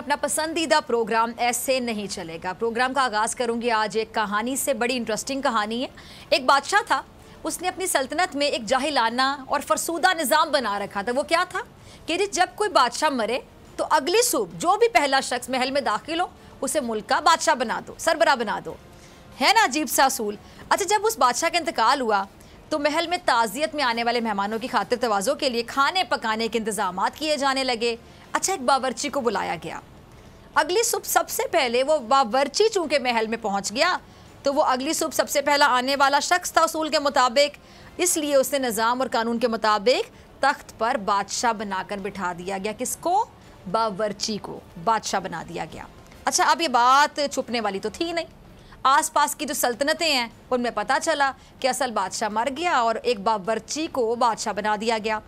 अपना पसंदीदा प्रोग्राम ऐसे नहीं चलेगा प्रोग्राम का आगाज करूंगी आज एक कहानी से बड़ी इंटरेस्टिंग कहानी है एक बादशाह था उसने अपनी सल्तनत में एक जाहिलाना और फरसूदा निज़ाम बना रखा था वो क्या था कि जब कोई बादशाह मरे तो अगली सूब जो भी पहला शख्स महल में दाखिल हो उसे मुल्क का बादशाह बना दो सरबरा बना दो है ना अजीब सा असूल अच्छा जब उस बादशाह का इंतकाल हुआ तो महल में ताज़ियत में आने वाले मेहमानों की खातिर तोज़ों के लिए खाने पकाने के इंतजाम किए जाने लगे अच्छा एक बावरची को बुलाया गया अगली सुबह सबसे पहले वो बावरची चूँकि महल में पहुँच गया तो वो अगली सुबह सबसे पहला आने वाला शख्स था असूल के मुताबिक इसलिए उसने निज़ाम और कानून के मुताबिक तख्त पर बादशाह बनाकर बिठा दिया गया किसको बावरची को बादशाह बना दिया गया अच्छा अब ये बात छुपने वाली तो थी नहीं आसपास की जो सल्तनतें हैं उनमें पता चला कि असल बादशाह मर गया और एक बाबरची को बादशाह बना दिया गया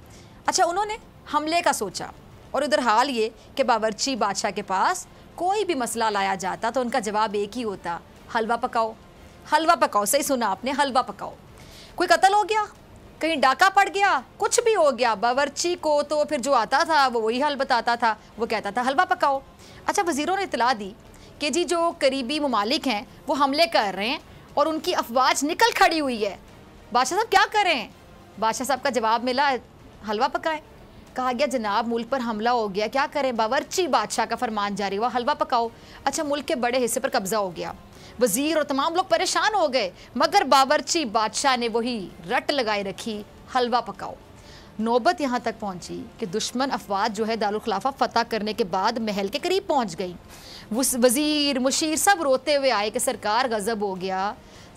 अच्छा उन्होंने हमले का सोचा और उधर हाल ये कि बावर्ची बादशाह के पास कोई भी मसला लाया जाता तो उनका जवाब एक ही होता हलवा पकाओ हलवा पकाओ सही सुना आपने हलवा पकाओ कोई कत्ल हो गया कहीं डाका पड़ गया कुछ भी हो गया बावर्ची को तो फिर जो आता था वो वही हल बताता था वो कहता था हलवा पकाओ अच्छा वज़ीरों ने इतला दी कि जी जो करीबी ममालिक हैं वो हमले कर रहे हैं और उनकी अफवाज निकल खड़ी हुई है बादशाह साहब क्या कर रहे हैं बादशाह साहब का जवाब मिला हलवा पकाए कहा गया जनाब मुल्क पर हमला हो गया क्या करें बावरची बादशाह का फरमान जारी हुआ हलवा पकाओ अच्छा मुल्क के बड़े हिस्से पर कब्जा हो गया वजीर और तमाम लोग परेशान हो गए मगर बावरची बादशाह ने वही रट लगाए रखी हलवा पकाओ नौबत यहाँ तक पहुँची कि दुश्मन अफवाज जो है दारुलखिलाफा फ़तह करने के बाद महल के करीब पहुँच गई वज़ीर मुशीर सब रोते हुए आए कि सरकार गज़ब हो गया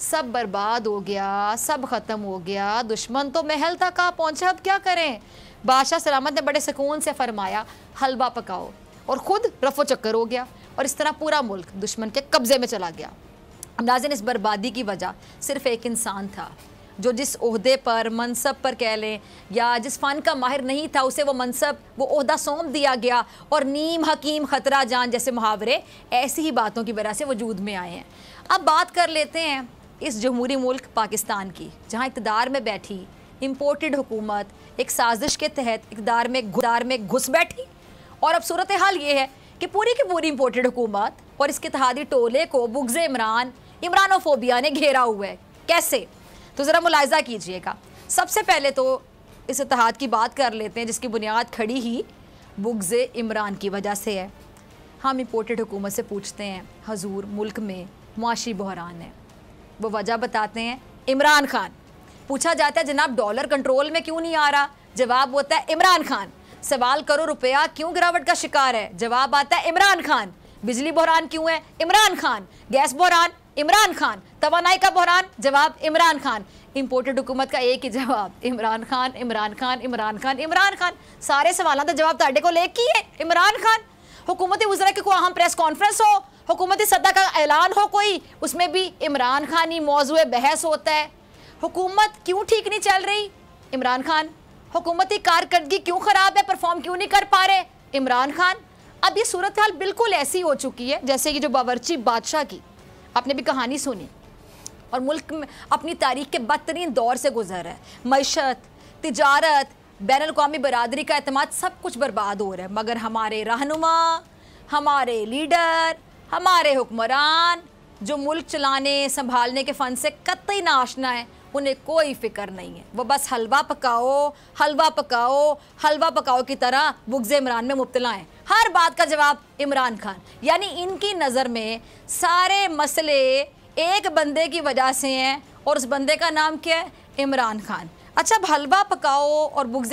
सब बर्बाद हो गया सब ख़त्म हो गया दुश्मन तो महल तक आ पहुँचा अब क्या करें बादशाह सलामत ने बड़े सुकून से फरमाया हलवा पकाओ और ख़ुद रफो चक्कर हो गया और इस तरह पूरा मुल्क दुश्मन के कब्ज़े में चला गया अंदाजन इस बर्बादी की वजह सिर्फ़ एक इंसान था जो जिस अहदे पर मनसब पर कह लें या जिस फ़न का माहिर नहीं था उसे वो मनसब वो अहदा सौंप दिया गया और नीम हकीम ख़तरा जान जैसे मुहावरे ऐसी ही बातों की वजह से वजूद में आए हैं अब बात कर लेते हैं इस जमहूरी मुल्क पाकिस्तान की जहाँ इकतदार में बैठी इम्पोर्टेड हुकूमत एक साजिश के तहत इकदार में गुदार में घुस बैठी और अब सूरत हाल ये है कि पूरी की पूरी इम्पोर्टेड हुकूमत और इसके तहादी टोले को बुगज़ इमरान इमरानोफोबिया ने घेरा हुआ है कैसे तो ज़रा मुलायजा कीजिएगा सबसे पहले तो इस इतिहाद की बात कर लेते हैं जिसकी बुनियाद खड़ी ही बुग्ज़ इमरान की वजह से है हम इम्पोर्टेड हुकूमत से पूछते हैं हजूर मुल्क में मुआशी बहरान है वो वजह बताते हैं इमरान खान पूछा जाता है जनाब डॉलर कंट्रोल में क्यों नहीं आ रहा जवाब होता है इमरान खान सवाल करो रुपया क्यों गिरावट का शिकार है जवाब आता है इमरान खान बिजली बहरान क्यों है इमरान खान गैस बहरान इमरान खान तोानाई का बहरान जवाब इमरान खान इंपोर्टेड हुकूमत का एक ही जवाब इमरान खान इमरान खान इमरान खान इमरान खान सारे सवालों का जवाब ताे को लेके ही है इमरान खान हुकूमती उजरा की को अहम प्रेस कॉन्फ्रेंस हो हुकूमती सदा का ऐलान हो कोई उसमें भी इमरान खान ही मौजू बहस होता है हुकूमत क्यों ठीक नहीं चल रही इमरान खान हुकूमती कारकर्दगी क्यों ख़राब है परफॉर्म क्यों नहीं कर पा रहे इमरान खान अब ये सूरत हाल बिल्कुल ऐसी हो चुकी है जैसे कि जो बावरची बादशाह की आपने भी कहानी सुनी और मुल्क में अपनी तारीख के बदतरीन दौर से गुजर रहा है मीशत तजारत बैन अवी बरदरी का अतमाद सब कुछ बर्बाद हो रहा है मगर हमारे रहनुमा हमारे लीडर हमारे हुक्मरान जो मुल्क चलाने संभालने के फ़न से कतई नाशना है उन्हें कोई फिक्र नहीं है वो बस हलवा पकाओ हलवा पकाओ हलवा पकाओ की तरह बुग्ज इमरान में मुबतला हैं हर बात का जवाब इमरान खान यानी इनकी नज़र में सारे मसले एक बंदे की वजह से हैं और उस बंदे का नाम क्या है इमरान खान अच्छा हलवा पकाओ और बुग्ज